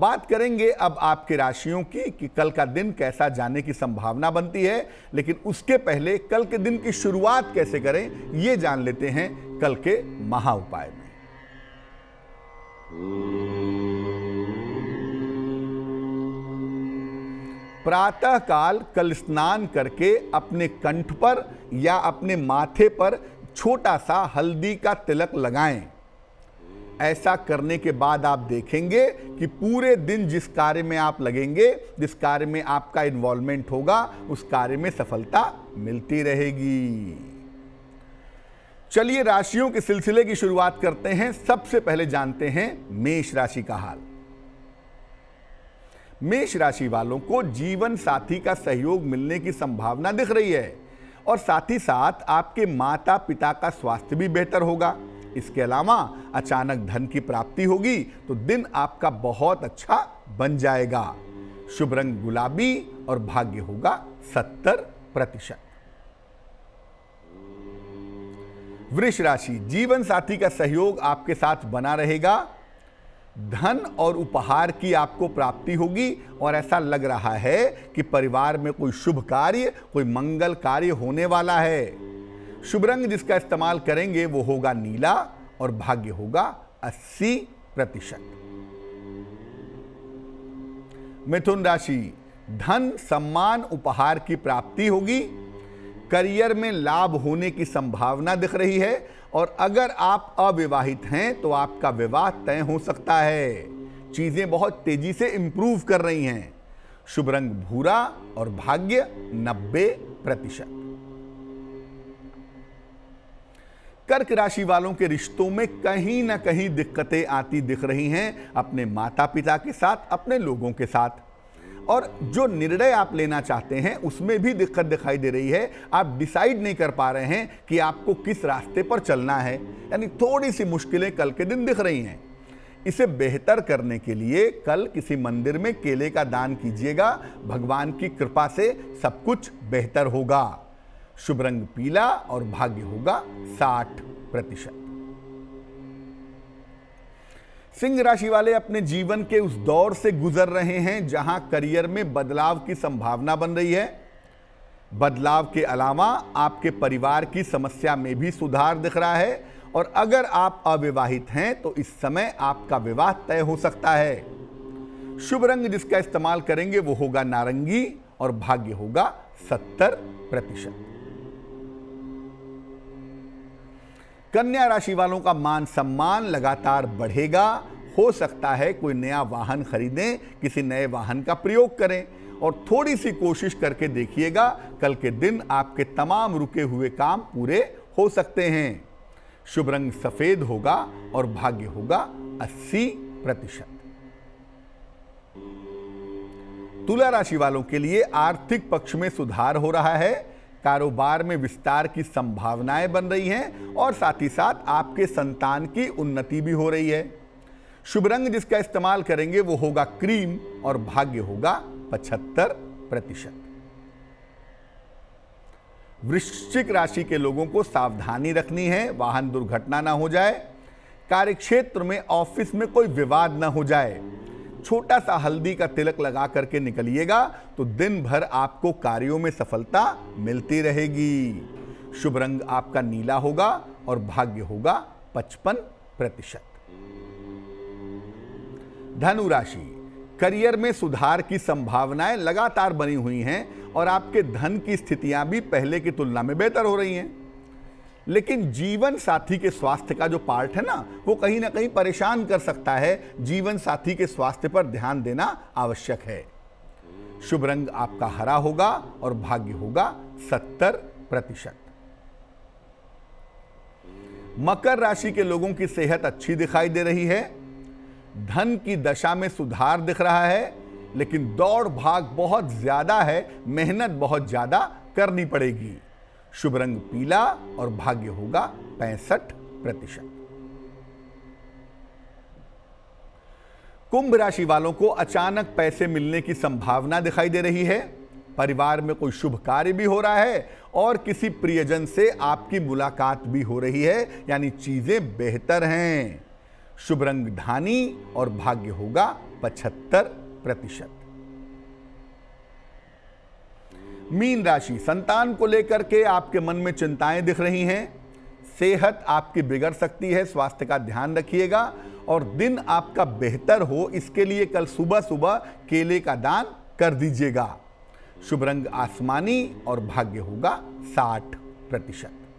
बात करेंगे अब आपके राशियों की कि कल का दिन कैसा जाने की संभावना बनती है लेकिन उसके पहले कल के दिन की शुरुआत कैसे करें ये जान लेते हैं कल के महा उपाय में प्रातः काल कल स्नान करके अपने कंठ पर या अपने माथे पर छोटा सा हल्दी का तिलक लगाएं ऐसा करने के बाद आप देखेंगे कि पूरे दिन जिस कार्य में आप लगेंगे जिस कार्य में आपका इन्वॉल्वमेंट होगा उस कार्य में सफलता मिलती रहेगी चलिए राशियों के सिलसिले की शुरुआत करते हैं सबसे पहले जानते हैं मेष राशि का हाल मेष राशि वालों को जीवन साथी का सहयोग मिलने की संभावना दिख रही है और साथ ही साथ आपके माता पिता का स्वास्थ्य भी बेहतर होगा इसके अलावा अचानक धन की प्राप्ति होगी तो दिन आपका बहुत अच्छा बन जाएगा शुभ रंग गुलाबी और भाग्य होगा सत्तर प्रतिशत वृष राशि जीवन साथी का सहयोग आपके साथ बना रहेगा धन और उपहार की आपको प्राप्ति होगी और ऐसा लग रहा है कि परिवार में कोई शुभ कार्य कोई मंगल कार्य होने वाला है शुभ रंग जिसका इस्तेमाल करेंगे वो होगा नीला और भाग्य होगा 80 प्रतिशत मिथुन राशि धन सम्मान उपहार की प्राप्ति होगी करियर में लाभ होने की संभावना दिख रही है और अगर आप अविवाहित हैं तो आपका विवाह तय हो सकता है चीजें बहुत तेजी से इंप्रूव कर रही हैं शुभ रंग भूरा और भाग्य 90 प्रतिशत कर्क राशि वालों के रिश्तों में कहीं ना कहीं दिक्कतें आती दिख रही हैं अपने माता पिता के साथ अपने लोगों के साथ और जो निर्णय आप लेना चाहते हैं उसमें भी दिक्कत दिखाई दे रही है आप डिसाइड नहीं कर पा रहे हैं कि आपको किस रास्ते पर चलना है यानी थोड़ी सी मुश्किलें कल के दिन दिख रही हैं इसे बेहतर करने के लिए कल किसी मंदिर में केले का दान कीजिएगा भगवान की कृपा से सब कुछ बेहतर होगा शुभ रंग पीला और भाग्य होगा साठ प्रतिशत सिंह राशि वाले अपने जीवन के उस दौर से गुजर रहे हैं जहां करियर में बदलाव की संभावना बन रही है बदलाव के अलावा आपके परिवार की समस्या में भी सुधार दिख रहा है और अगर आप अविवाहित हैं तो इस समय आपका विवाह तय हो सकता है शुभ रंग जिसका इस्तेमाल करेंगे वो होगा नारंगी और भाग्य होगा सत्तर प्रतिशत कन्या राशि वालों का मान सम्मान लगातार बढ़ेगा हो सकता है कोई नया वाहन खरीदें किसी नए वाहन का प्रयोग करें और थोड़ी सी कोशिश करके देखिएगा कल के दिन आपके तमाम रुके हुए काम पूरे हो सकते हैं शुभ रंग सफेद होगा और भाग्य होगा 80 प्रतिशत तुला राशि वालों के लिए आर्थिक पक्ष में सुधार हो रहा है कारोबार में विस्तार की संभावनाएं बन रही हैं और साथ ही साथ आपके संतान की उन्नति भी हो रही है शुभ रंग जिसका इस्तेमाल करेंगे वो होगा क्रीम और भाग्य होगा पचहत्तर प्रतिशत वृश्चिक राशि के लोगों को सावधानी रखनी है वाहन दुर्घटना ना हो जाए कार्यक्षेत्र में ऑफिस में कोई विवाद ना हो जाए छोटा सा हल्दी का तिलक लगा करके निकलिएगा तो दिन भर आपको कार्यों में सफलता मिलती रहेगी शुभ रंग आपका नीला होगा और भाग्य होगा पचपन प्रतिशत धनुराशि करियर में सुधार की संभावनाएं लगातार बनी हुई हैं और आपके धन की स्थितियां भी पहले की तुलना में बेहतर हो रही हैं लेकिन जीवन साथी के स्वास्थ्य का जो पार्ट है ना वो कहीं ना कहीं परेशान कर सकता है जीवन साथी के स्वास्थ्य पर ध्यान देना आवश्यक है शुभ रंग आपका हरा होगा और भाग्य होगा सत्तर प्रतिशत मकर राशि के लोगों की सेहत अच्छी दिखाई दे रही है धन की दशा में सुधार दिख रहा है लेकिन दौड़ भाग बहुत ज्यादा है मेहनत बहुत ज्यादा करनी पड़ेगी शुभ रंग पीला और भाग्य होगा पैंसठ प्रतिशत कुंभ राशि वालों को अचानक पैसे मिलने की संभावना दिखाई दे रही है परिवार में कोई शुभ कार्य भी हो रहा है और किसी प्रियजन से आपकी मुलाकात भी हो रही है यानी चीजें बेहतर हैं शुभ रंग धानी और भाग्य होगा पचहत्तर प्रतिशत मीन राशि संतान को लेकर के आपके मन में चिंताएं दिख रही हैं सेहत आपकी बिगड़ सकती है स्वास्थ्य का ध्यान रखिएगा और दिन आपका बेहतर हो इसके लिए कल सुबह सुबह केले का दान कर दीजिएगा शुभ रंग आसमानी और भाग्य होगा साठ प्रतिशत